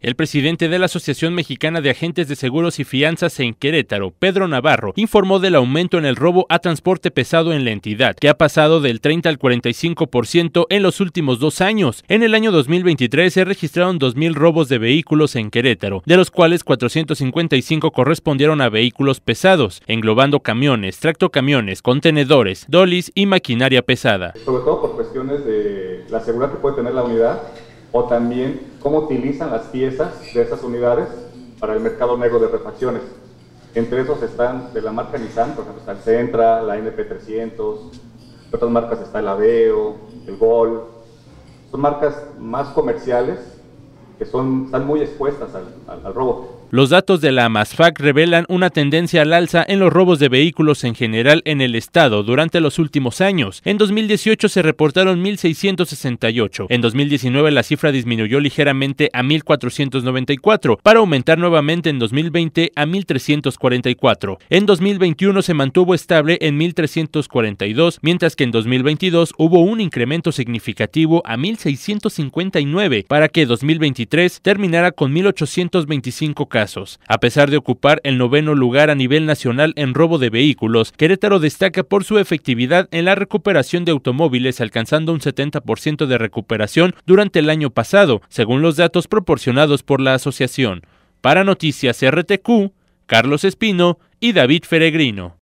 El presidente de la Asociación Mexicana de Agentes de Seguros y Fianzas en Querétaro, Pedro Navarro, informó del aumento en el robo a transporte pesado en la entidad, que ha pasado del 30 al 45% en los últimos dos años. En el año 2023 se registraron 2.000 robos de vehículos en Querétaro, de los cuales 455 correspondieron a vehículos pesados, englobando camiones, tractocamiones, contenedores, dolis y maquinaria pesada. Sobre todo por cuestiones de la seguridad que puede tener la unidad o también cómo utilizan las piezas de esas unidades para el mercado negro de refacciones. Entre esos están de la marca Nissan, por ejemplo, está el Centra, la NP300, otras marcas está el Aveo, el Gol. Son marcas más comerciales que son, están muy expuestas al, robo. Los datos de la MASFAC revelan una tendencia al alza en los robos de vehículos en general en el estado durante los últimos años. En 2018 se reportaron 1.668. En 2019 la cifra disminuyó ligeramente a 1.494 para aumentar nuevamente en 2020 a 1.344. En 2021 se mantuvo estable en 1.342, mientras que en 2022 hubo un incremento significativo a 1.659 para que 2023 terminará con 1.825 casos. A pesar de ocupar el noveno lugar a nivel nacional en robo de vehículos, Querétaro destaca por su efectividad en la recuperación de automóviles, alcanzando un 70% de recuperación durante el año pasado, según los datos proporcionados por la asociación. Para Noticias RTQ, Carlos Espino y David Feregrino.